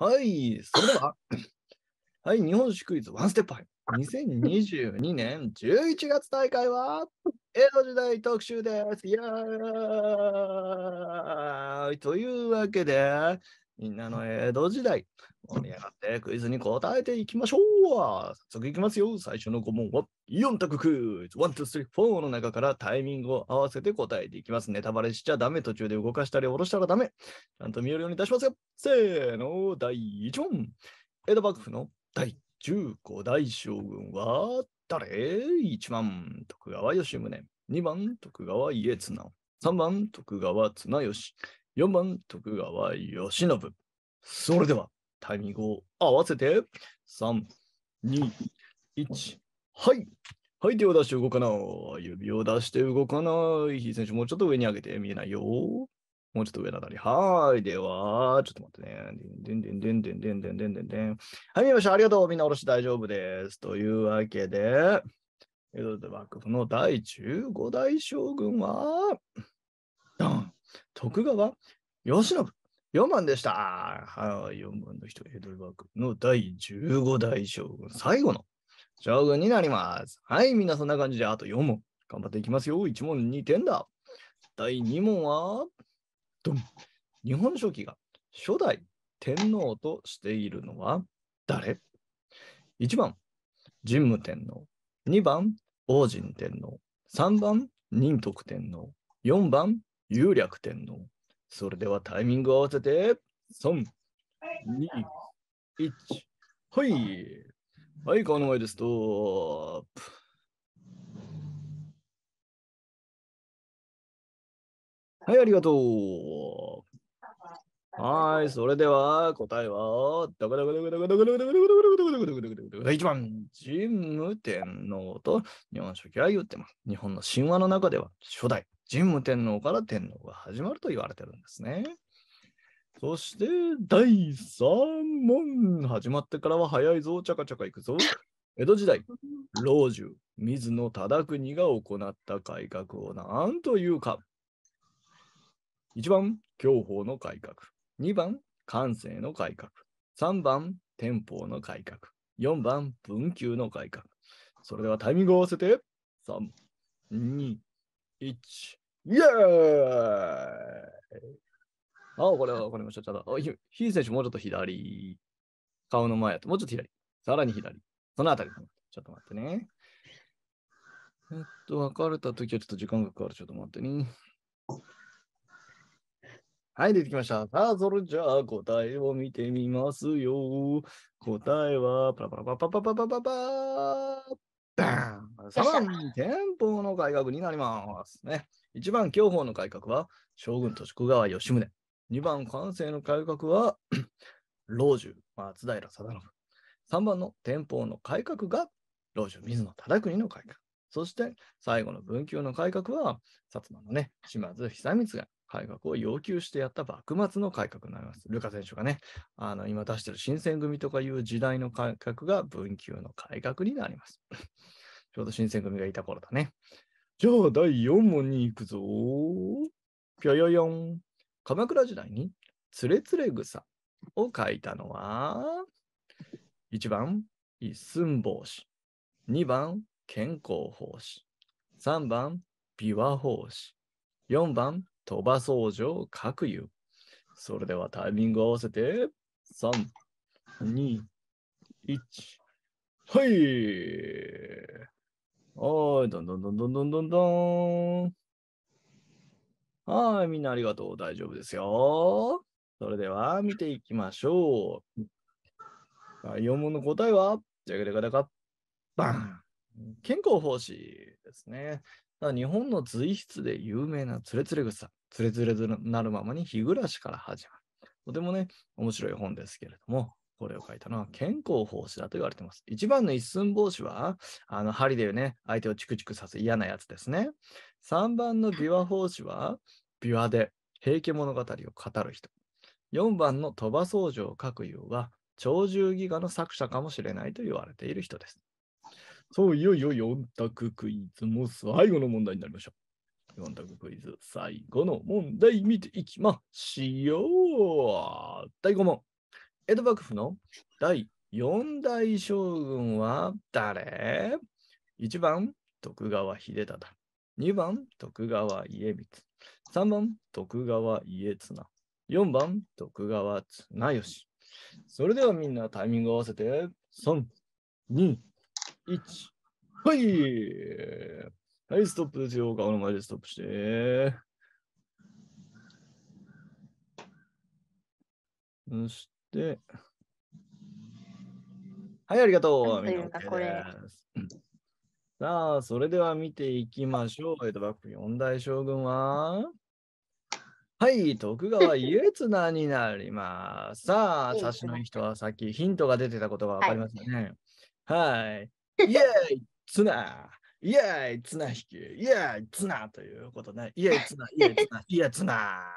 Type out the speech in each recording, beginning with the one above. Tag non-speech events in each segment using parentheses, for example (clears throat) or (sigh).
はい、それでは、(coughs) はい、日本酒クイズワンステップアイ。2022年11月大会は、江戸時代特集です。いやーというわけで、みんなの江戸時代、盛り上がってクイズに答えていきましょう早速いきますよ最初の5問は4択クイズ !1、2、3、4の中からタイミングを合わせて答えていきます。ネタバレしちゃダメ、途中で動かしたり下ろしたらダメ。ちゃんと見えるように出しますよせーの、第1問江戸幕府の第15代将軍は誰 ?1 番、徳川吉宗。2番、徳川家綱。3番、徳川綱吉。4番徳川慶喜。それでは、タイミングを合わせて、3、2、1、はい。はい、手を出して動かない。指を出して動かない。ひい選手、もうちょっと上に上げて見えないよ。もうちょっと上のあたり。はい。では、ちょっと待ってね。でんでんでんでんでんでんでんはい、見ました。ありがとう。みんな下ろし大丈夫です。というわけで、江戸幕府の第15代将軍は、ドン徳川慶喜4番でした。はい、4番の人、江戸幕クの第15代将軍、最後の将軍になります。はい、みんなそんな感じで、あと4問。頑張っていきますよ。1問2点だ。第2問は、ドン。日本書紀が初代天皇としているのは誰 ?1 番、神武天皇。2番、王神天皇。3番、仁徳天皇。4番、有略天皇。それではタイミングを合わせて、3、2、1、はい。はい、この前ですと、はい、ありがとう。はい、それでは答えは、どこどこどダどこどこどダどこどこどダどこどこどダどこどこ1番、神武天皇とダ本書紀は言ダてます。日本の神話の中では初代、神武天皇から天皇が始まると言われてるんですね。そして第3問始まってからは早いぞ、ちゃかちゃかいくぞ。江戸時代、老中、水野忠国が行った改革を何というか。1番、享保の改革。2番、感性の改革。3番、天保の改革。4番、文久の改革。それではタイミングを合わせて、3、2、1、イエーイあ、これはわかりました。ただ、ヒー選手もうちょっと左。顔の前やと、もうちょっと左。さらに左。そのあたり。ちょっと待ってね。えっと、別れたときはちょっと時間がかかる。ちょっと待ってね。はい、出てきました。さあ、それじゃあ答えを見てみますよ。答えは、パラパラパパパパパパパパバパン3、憲法の改革になります。ね、1番、享保の改革は将軍と徳川吉宗。2番、関西の改革は (clears throat) 老中、松平定信。3番の天保の改革が老中、水野忠邦の改革。そして最後の文久の改革は、薩摩のね、島津久光が改革を要求してやった幕末の改革になります。ルカ選手がね、あの今出してる新選組とかいう時代の改革が文久の改革になります。ちょうど新選組がいた頃だね。じゃあ第4問に行くぞ。ぴょよよん。鎌倉時代につれつれ草を書いたのは、1番、一寸法師。2番、健康法師。3番、琵琶法師。4番、鳥羽僧正各有。それではタイミングを合わせて、3、2、1。はい。おーい、どんどんどんどんどんどんどん。はい、みんなありがとう。大丈夫ですよ。それでは見ていきましょう。4問の答えは、じゃがりがだか、バン健康奉仕ですね。日本の随筆で有名なつれつれ草、つれつれなるままに日暮らしから始まる。とてもね、面白い本ですけれども、これを書いたのは健康法師だと言われています。一番の一寸法師は、あの針でね、相手をチクチクさせ嫌なやつですね。3番の琵琶法師は、琵琶で平家物語を語る人。4番の鳥羽僧正を書くようは、鳥獣戯画の作者かもしれないと言われている人です。そう、いよいよ4択クイズも最後の問題になりましょう。4択クイズ最後の問題見ていきましょう。第5問。江戸幕府の第4代将軍は誰 ?1 番、徳川秀忠。2番、徳川家光。3番、徳川家綱。4番、徳川綱吉。それではみんなタイミング合わせて、3、2、1、はい。はい、ストップですよ。顔の前でストップして。そしで、はい、ありがとう。というか、これ。さあ、それでは見ていきましょう。えっと、ック四大将軍ははい、徳川家 (laughs) 綱になります。さあ、差しのいい人はさっきヒントが出てたことがわかりますね。はい。(laughs) イエーイ綱イエーイ綱引きイエーイ綱ということね。イエーイ綱イエーイ綱イエーイ綱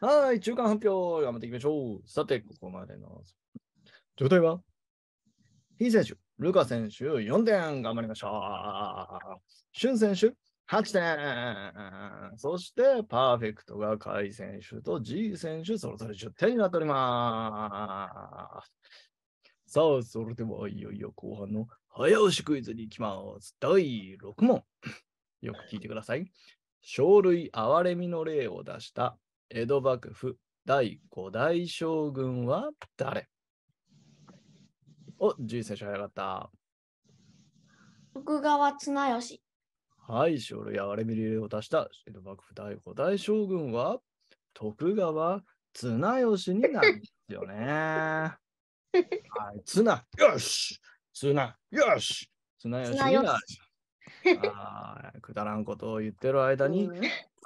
はい、中間発表、頑張っていきましょう。さて、ここまでの状態は、ヒー選手、ルカ選手、4点頑張りました。シュン選手、8点。そして、パーフェクトが甲斐選手と G 選手、それぞれ10点になっております。さあ、それでは、いよいよ後半の早押しクイズに行きます。第6問。よく聞いてください。生類憐れみの例を出した江戸幕府第五代将軍は誰お、11選手早かった。徳川綱吉。はい、書類や割れみりを出した江戸幕府第五代将軍は徳川綱吉になるんですよね。(laughs) はい、綱、よし綱、よし綱吉になる。はくだらんことを言ってる間に、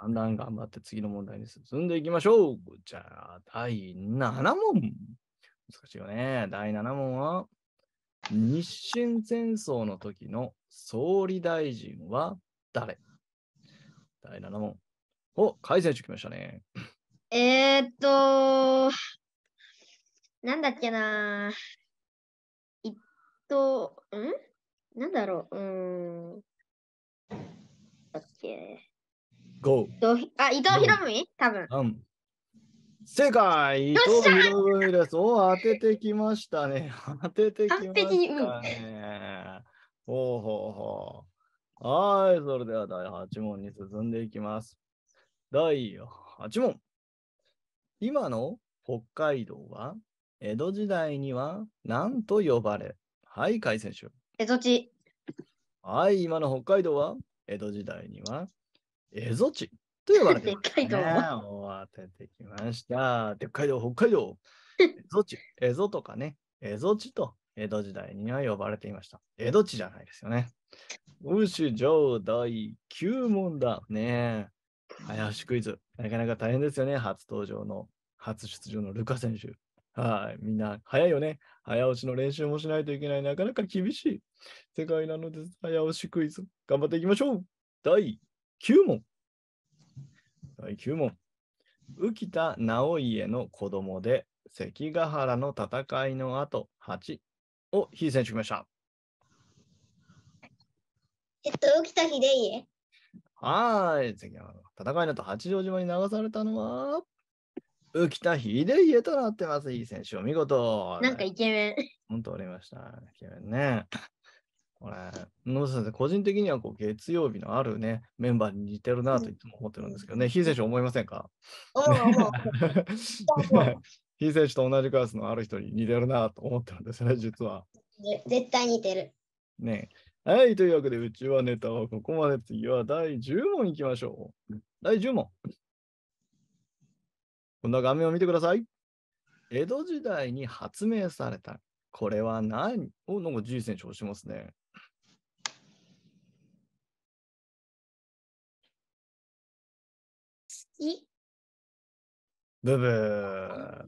だんだん頑張って次の問題に進んでいきましょう。じゃあ、第7問。難しいよね。第7問は、日清戦争の時の総理大臣は誰第7問。お、甲斐選手来ましたね。えー、っと、なんだっけな。っと、んなんだろう。うん。だっけ。Go。あ、伊藤博文多分。うん。正解伊藤博文です。お、当ててきましたね。(laughs) 当ててきましたね。ほうほうほう。はい、それでは第8問に進んでいきます。第8問。今の北海道は江戸時代には何と呼ばれはい、海選手。江戸地。はい、今の北海道は江戸時代には蝦夷地というれて、で、(laughs) 北海道を当ててきました。北海道、北海道、蝦夷地、蝦夷とかね、蝦夷地と江戸時代には呼ばれていました。江戸地じゃないですよね。ウシ上第9問だ。ね早押しクイズ。なかなか大変ですよね。初登場の、初出場のルカ選手。はい。みんな、早いよね。早押しの練習もしないといけない。なかなか厳しい世界なのです。早押しクイズ。頑張っていきましょう。第9問。第9問。浮田直家の子供で、関ヶ原の戦いの後、8を非選手ました。えっと、浮田秀家。はい、関ヶ原の戦いの後、八丈島に流されたのは、浮田秀家となってます、いい選手。お見事。なんかイケメン。本当、おりました。イケメンね。これ、野田先生、個人的にはこう月曜日のあるね、メンバーに似てるなといつも思ってるんですけどね、ヒ、う、ー、ん、選手思いませんかヒー選手と同じクラスのある人に似てるなと思ってるんですね、実は。絶対似てる。ねはい、というわけで、うちはネタはここまで。次は第10問いきましょう。第10問。こんな画面を見てください。江戸時代に発明された。これは何お、なんか G 選手をしますね。い。ブブー。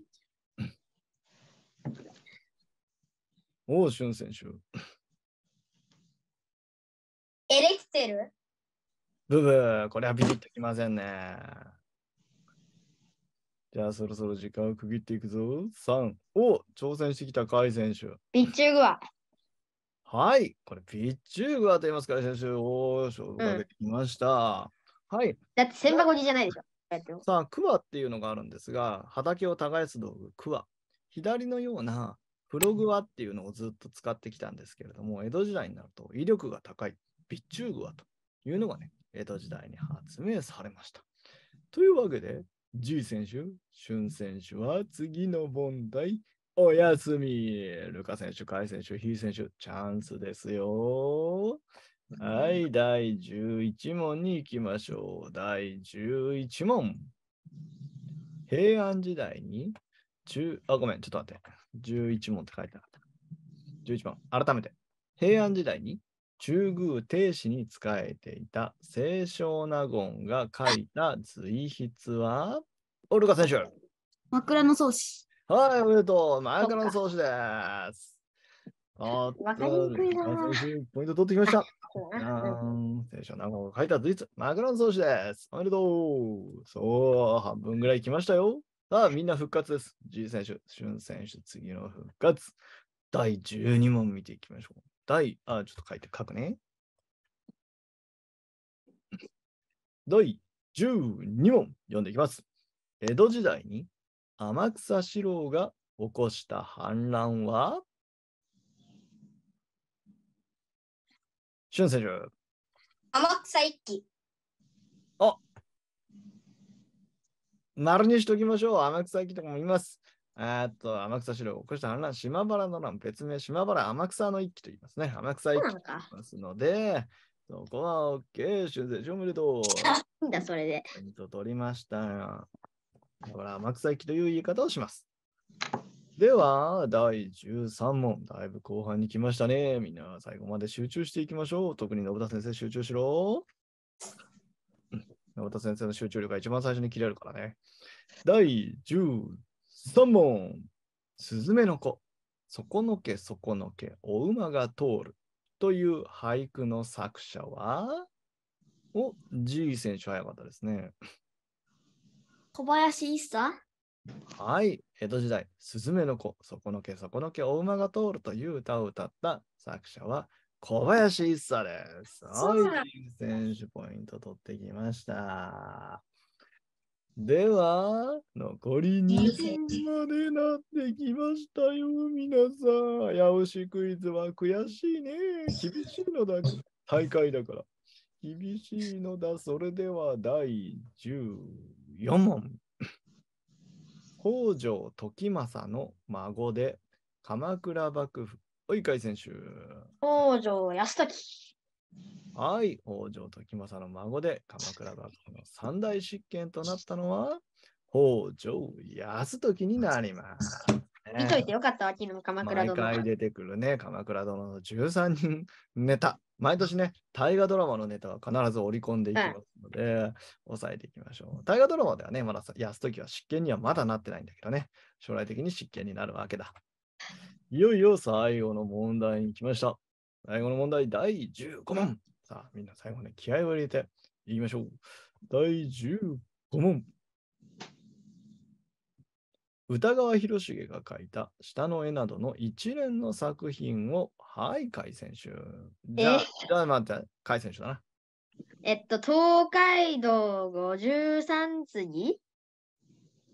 ュ俊選手。エレクテルブブー、これはビビッときませんね。じゃあそろそろ時間を区切っていくぞ。3を挑戦してきた甲斐選手。ピッチューグア。はい、これピッチューグアと言いますから、先週、おー、勝負ができました。うん、はい。だって千箱にじゃないでしょ。さあ、クワっていうのがあるんですが、畑を耕す道具、クワ。左のようなプログワっていうのをずっと使ってきたんですけれども、江戸時代になると威力が高いッチ中グワというのがね、江戸時代に発明されました。というわけで、G 選手、春選手は次の問題、おやすみ。ルカ選手、カイ選手、ヒー選手、チャンスですよ。はい、第11問に行きましょう。第11問。平安時代に中、あ、ごめん、ちょっと待って。11問って書いてなかった。11番、改めて。平安時代に中宮帝子に仕えていた清少納言が書いた随筆は、オルカ選手。枕草子。はい、おめでとう。枕草子です。あわかりにくいな。ポイント取ってきました。テンショ何個書いたずいマグロン創始です。おめでとう。そう、半分ぐらい来ましたよ。さあ、みんな復活です。G 選手、シュン選手、次の復活。第12問見ていきましょう。第、あ、ちょっと書いて書くね。第12問、読んでいきます。江戸時代に天草四郎が起こした反乱はしゅん選手。天草一揆。あ丸にしときましょう。天草一揆とかもいます。えっと、天草四郎起こした反乱、島原の乱、別名、島原天草の一揆と言いますね。天草一揆と言いますので、そこはオッケー、しゅん選手おめでとう。い (laughs) いんだ、それで。ポイント取りました。だから、天草一揆という言い方をします。では、第13問。だいぶ後半に来ましたね。みんな最後まで集中していきましょう。特に信田先生集中しろ。信田先生の集中力が一番最初に切れるからね。第13問。スズメの子。底のけ底のけ、お馬が通る。という俳句の作者はお、G 選手早かったですね。小林一茶はい。江戸時代、すずめの子、そこのけそこのけ、お馬が通るという歌を歌った作者は小林一茶です。はい。選手ポイント取ってきました。では、残り2分までなってきましたよ、皆さん。やおしクイズは悔しいね。厳しいのだ、大会だから。厳しいのだ、それでは第14問。北条時政の孫で、鎌倉幕府、おい、海選手。北条泰時。はい、北条時政の孫で、鎌倉幕府の三大執権となったのは、北条泰時になります。見といてよかったわ、昨日鎌倉殿。毎回出てくるね、鎌倉殿の13人ネタ。毎年ね、大河ドラマのネタは必ず織り込んでいきますので、はい、抑えていきましょう。大河ドラマではね、まだ安時は執権にはまだなってないんだけどね、将来的に執権になるわけだ。いよいよ最後の問題に来ました。最後の問題、第15問。さあ、みんな最後ね、気合を入れていきましょう。第15問。歌川広重が書いた下の絵などの一連の作品をはい、甲斐選手。じゃあ、じゃあ待って、甲斐選手だな。えっと、東海道53次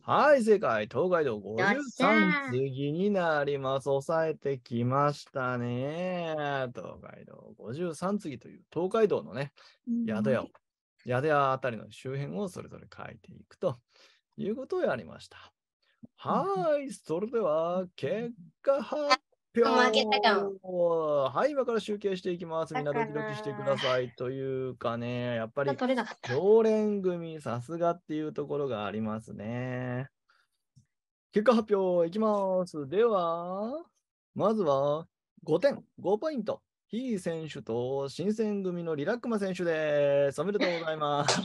はい、正解。東海道53次になります。抑えてきましたね。東海道53次という東海道のね、宿屋を、宿屋あたりの周辺をそれぞれ書いていくということをやりました。はい、それでは結果発ぴょ負けたかも。はい、今から集計していきます。みんなドキドキしてください。というかね、やっぱり常連組、さすがっていうところがありますね。結果発表いきます。では、まずは5点、5ポイント。ヒー選手と新選組のリラックマ選手です。おめでとうございます。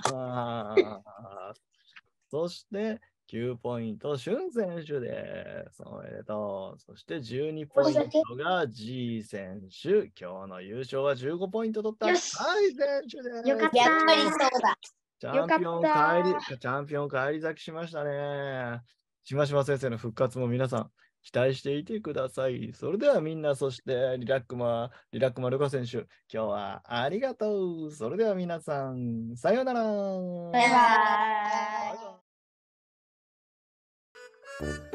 そして、9ポイント、シュン選手です。おめでとう。そして12ポイントが G 選手。今日の優勝は15ポイント取った。はい、選手です。よかった。やっぱりそうだ。チャンピオン帰り、チャンピオン帰り咲きしましたね。しましま先生の復活も皆さん期待していてください。それではみんな、そしてリラックマ、リラックマルカ選手、今日はありがとう。それでは皆さん、さようなら。バイバイ。Thank you.